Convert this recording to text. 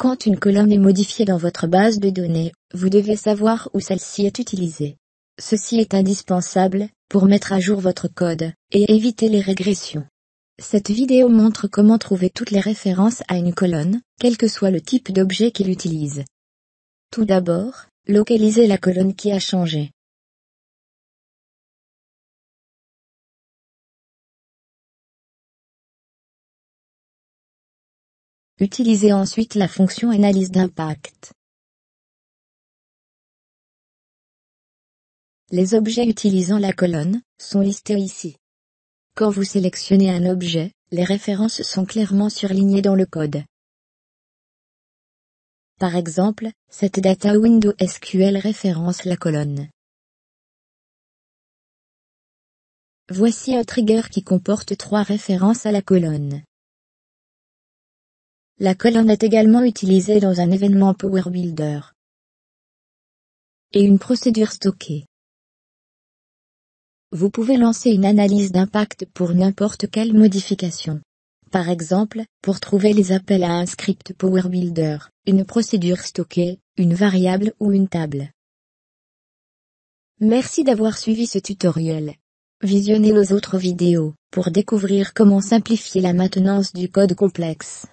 Quand une colonne est modifiée dans votre base de données, vous devez savoir où celle-ci est utilisée. Ceci est indispensable pour mettre à jour votre code et éviter les régressions. Cette vidéo montre comment trouver toutes les références à une colonne, quel que soit le type d'objet qu'il utilise. Tout d'abord, localisez la colonne qui a changé. Utilisez ensuite la fonction analyse d'impact. Les objets utilisant la colonne sont listés ici. Quand vous sélectionnez un objet, les références sont clairement surlignées dans le code. Par exemple, cette data window SQL référence la colonne. Voici un trigger qui comporte trois références à la colonne. La colonne est également utilisée dans un événement PowerBuilder et une procédure stockée. Vous pouvez lancer une analyse d'impact pour n'importe quelle modification. Par exemple, pour trouver les appels à un script PowerBuilder, une procédure stockée, une variable ou une table. Merci d'avoir suivi ce tutoriel. Visionnez nos autres vidéos pour découvrir comment simplifier la maintenance du code complexe.